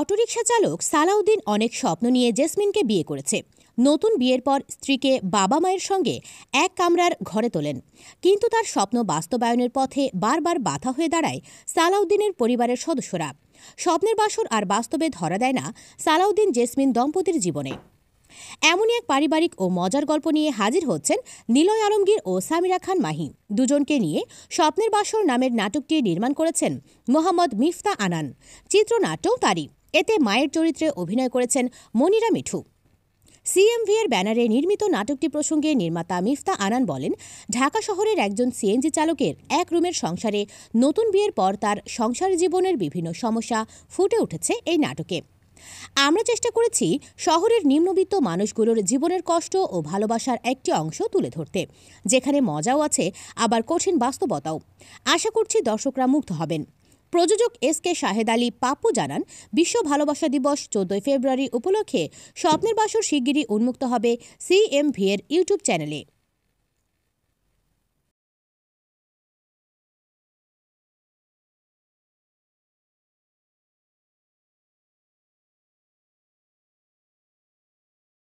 autorickshaw চালক সালাউদ্দিন অনেক স্বপ্ন নিয়ে জেসমিনকে বিয়ে করেছে নতুন বিয়ের পর স্ত্রীকে বাবা মায়ের সঙ্গে এক কামরার ঘরে তোলেন কিন্তু তার স্বপ্ন বাস্তবায়নের পথে বারবার বাধা হয়ে দাঁড়ায় সালাউদ্দিনের পরিবারের সদস্যরা স্বপ্নের বাসর আর বাস্তবে ধরা দেয় না সালাউদ্দিন জেসমিন দম্পতির জীবনে এমনই এক পারিবারিক ও মজার গল্প নিয়ে হাজির হচ্ছেন নিলয় আলমগীর ও সামিরা খান মাহি দুজনকে নিয়ে স্বপ্নের বাসর নামের নাটকটি নির্মাণ করেছেন মোহাম্মদ মিফতা আনান চিত্রনাট্যও তারই এতে মায়ের চরিত্রে অভিনয় করেছেন মনিরা মিঠু সিএমভি এর ব্যানারে নির্মিত নাটকটি প্রসঙ্গে নির্মাতা মিফতা আনান বলেন ঢাকা শহরের একজন সিএনজি চালকের এক রুমের সংসারে নতুন বিয়ের পর তার সংসার জীবনের বিভিন্ন সমস্যা ফুটে উঠেছে এই নাটকে আমরা চেষ্টা করেছি শহরের নিম্নবিত্ত মানুষগুলোর জীবনের কষ্ট ও ভালোবাসার একটি অংশ তুলে ধরতে যেখানে মজাও আছে আবার কঠিন বাস্তবতাও আশা করছি দর্শকরা মুগ্ধ হবেন প্রযোজক এস কে শাহেদ আলী পাপু জানান বিশ্ব ভালোবাসা দিবস চোদ্দই ফেব্রুয়ারি উপলক্ষে স্বপ্নের বাসর শিগগিরই উন্মুক্ত হবে সিএমভি এর ইউটিউব চ্যানেলে